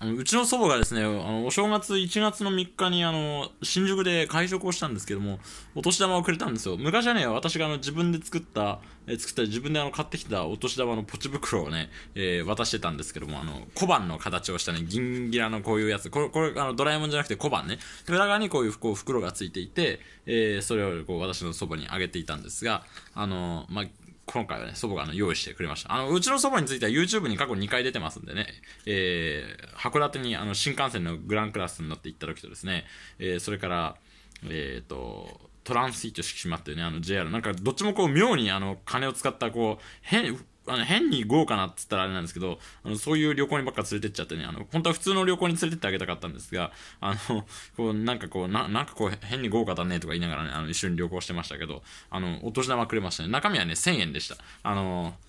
あのうちの祖母がですね、あのお正月1月の3日にあの新宿で会食をしたんですけども、お年玉をくれたんですよ。昔はね、私があの自分で作った、え作った自分であの買ってきたお年玉のポチ袋をね、えー、渡してたんですけども、あの小判の形をしたね、銀ギラのこういうやつ、これ、これあのドラえもんじゃなくて小判ね、裏側にこういうこう袋がついていて、えー、それをこう私の祖母にあげていたんですが、あの、まあ、今回はね、祖母が用意してくれました。あの、うちの祖母については YouTube に過去2回出てますんでね、えー、函館にあの新幹線のグランクラスに乗って行った時とですね、えー、それから、えっ、ー、と、トランスイート式島っていうね、あの JR、なんかどっちもこう妙にあの金を使ったこう、変、あの変に豪華なっつったらあれなんですけど、あのそういう旅行にばっか連れてっちゃってね、あの本当は普通の旅行に連れてってあげたかったんですが、あの、こうなんかこう、ななんかこう変に豪華だねとか言いながらね、あの一緒に旅行してましたけど、あの、お年玉くれましたね。中身はね、1000円でした。あのー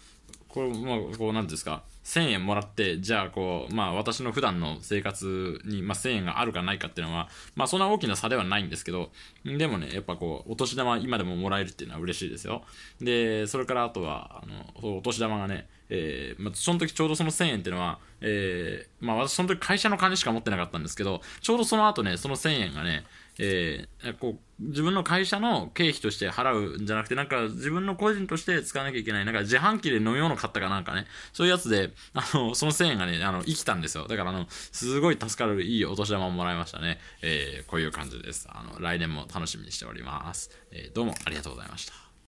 これ、まあ、こう、なんですか、1000円もらって、じゃあ、こう、まあ、私の普段の生活に、まあ、1000円があるかないかっていうのは、まあ、そんな大きな差ではないんですけど、でもね、やっぱこう、お年玉今でももらえるっていうのは嬉しいですよ。で、それからあとは、あの、お年玉がね、えー、まあ、その時ちょうどその1000円っていうのは、えー、まあ、私その時会社の金しか持ってなかったんですけど、ちょうどその後ね、その1000円がね、えー、こう、自分の会社の経費として払うんじゃなくて、なんか自分の個人として使わなきゃいけない、なんか自販機で飲み物買ったかなんかね、そういうやつで、あの、その1000円がね、あの、生きたんですよ。だからあの、すごい助かるいいお年玉をもらいましたね。えー、こういう感じです。あの、来年も楽しみにしております。えー、どうもありがとうございました。